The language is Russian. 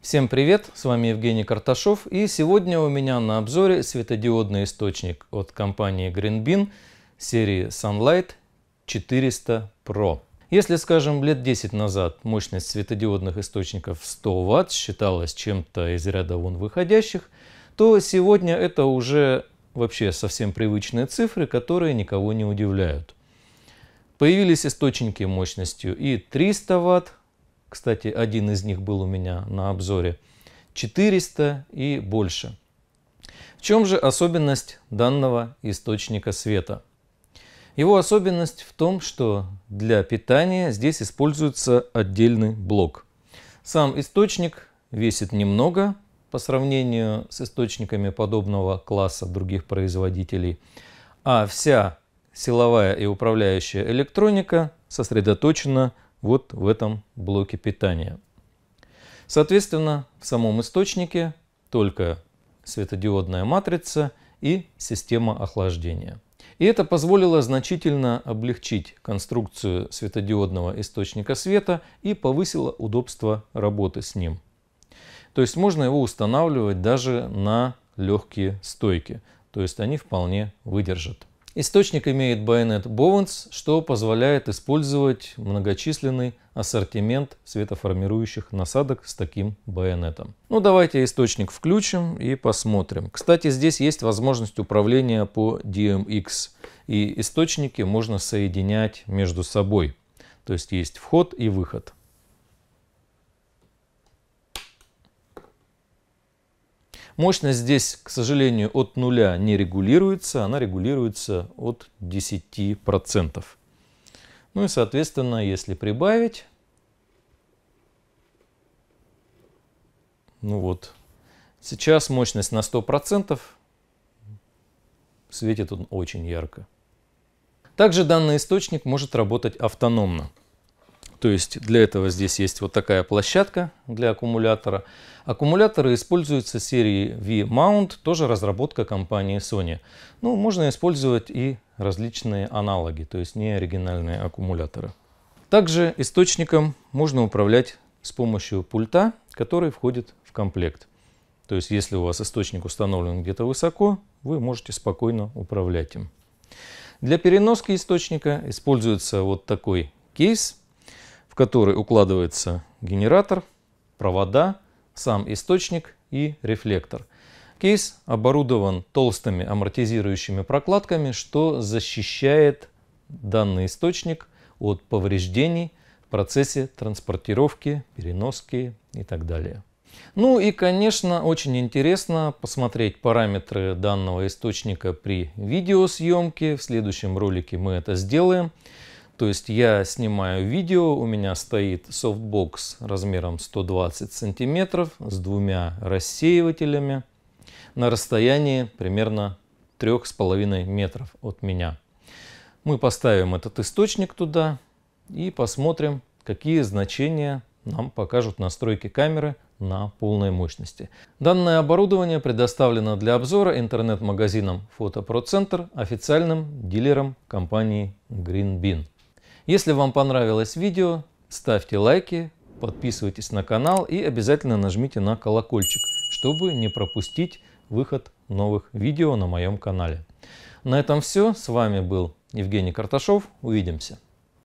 Всем привет, с вами Евгений Карташов и сегодня у меня на обзоре светодиодный источник от компании Greenbean серии Sunlight 400 Pro. Если, скажем, лет 10 назад мощность светодиодных источников 100 Вт считалась чем-то из ряда вон выходящих, то сегодня это уже вообще совсем привычные цифры, которые никого не удивляют. Появились источники мощностью и 300 Вт, кстати, один из них был у меня на обзоре. 400 и больше. В чем же особенность данного источника света? Его особенность в том, что для питания здесь используется отдельный блок. Сам источник весит немного по сравнению с источниками подобного класса других производителей, а вся силовая и управляющая электроника сосредоточена вот в этом блоке питания. Соответственно, в самом источнике только светодиодная матрица и система охлаждения. И это позволило значительно облегчить конструкцию светодиодного источника света и повысило удобство работы с ним. То есть можно его устанавливать даже на легкие стойки. То есть они вполне выдержат. Источник имеет байонет Bowens, что позволяет использовать многочисленный ассортимент светоформирующих насадок с таким байонетом. Ну давайте источник включим и посмотрим. Кстати, здесь есть возможность управления по DMX и источники можно соединять между собой. То есть есть вход и выход. Мощность здесь, к сожалению, от нуля не регулируется, она регулируется от 10%. Ну и, соответственно, если прибавить, ну вот, сейчас мощность на 100%, светит он очень ярко. Также данный источник может работать автономно. То есть для этого здесь есть вот такая площадка для аккумулятора. Аккумуляторы используются серии V-Mount, тоже разработка компании Sony. Ну, можно использовать и различные аналоги, то есть не оригинальные аккумуляторы. Также источником можно управлять с помощью пульта, который входит в комплект. То есть если у вас источник установлен где-то высоко, вы можете спокойно управлять им. Для переноски источника используется вот такой кейс, который укладывается генератор, провода, сам источник и рефлектор. Кейс оборудован толстыми амортизирующими прокладками, что защищает данный источник от повреждений в процессе транспортировки, переноски и так далее. Ну и, конечно, очень интересно посмотреть параметры данного источника при видеосъемке. В следующем ролике мы это сделаем. То есть я снимаю видео, у меня стоит софтбокс размером 120 сантиметров с двумя рассеивателями на расстоянии примерно трех с половиной метров от меня. Мы поставим этот источник туда и посмотрим, какие значения нам покажут настройки камеры на полной мощности. Данное оборудование предоставлено для обзора интернет-магазином «Фотопроцентр» официальным дилером компании Green GreenBin. Если вам понравилось видео, ставьте лайки, подписывайтесь на канал и обязательно нажмите на колокольчик, чтобы не пропустить выход новых видео на моем канале. На этом все. С вами был Евгений Карташов. Увидимся.